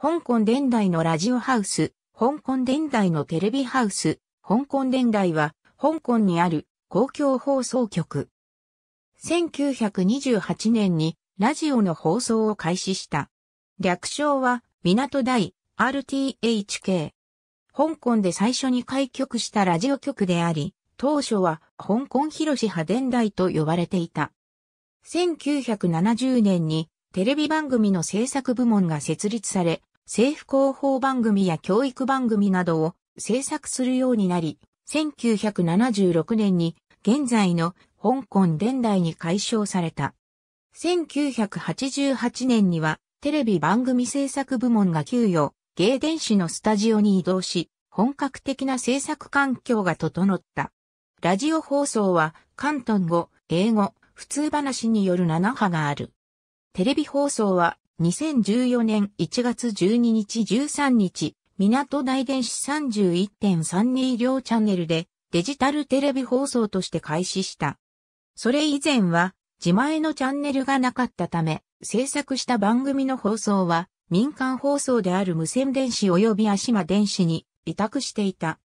香港伝来のラジオハウス、香港伝来のテレビハウス、香港伝来は、香港にある公共放送局。1928年にラジオの放送を開始した。略称は港台 RTHK。香港で最初に開局したラジオ局であり、当初は香港広し派伝来と呼ばれていた。1970年にテレビ番組の制作部門が設立され、政府広報番組や教育番組などを制作するようになり、1976年に現在の香港伝来に解消された。1988年にはテレビ番組制作部門が給与、芸電子のスタジオに移動し、本格的な制作環境が整った。ラジオ放送は、関東語、英語、普通話による7波がある。テレビ放送は2014年1月12日13日、港大電子31.32両チャンネルでデジタルテレビ放送として開始した。それ以前は自前のチャンネルがなかったため、制作した番組の放送は民間放送である無線電子及び足間電子に委託していた。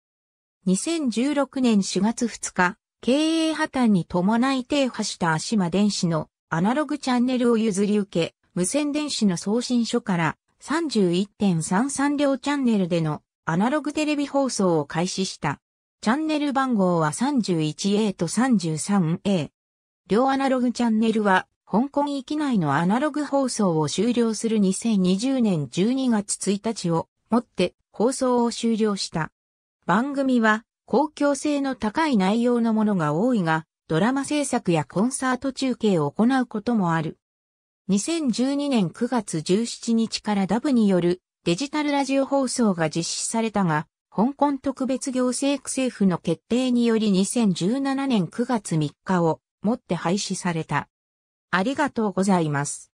2016年4月2日、経営破綻に伴い停波した足間電子のアナログチャンネルを譲り受け、無線電子の送信所から31.33両チャンネルでのアナログテレビ放送を開始した。チャンネル番号は 31A と 33A。両アナログチャンネルは香港域内のアナログ放送を終了する2020年12月1日をもって放送を終了した。番組は公共性の高い内容のものが多いが、ドラマ制作やコンサート中継を行うこともある。2012年9月17日からダブによるデジタルラジオ放送が実施されたが、香港特別行政区政府の決定により2017年9月3日をもって廃止された。ありがとうございます。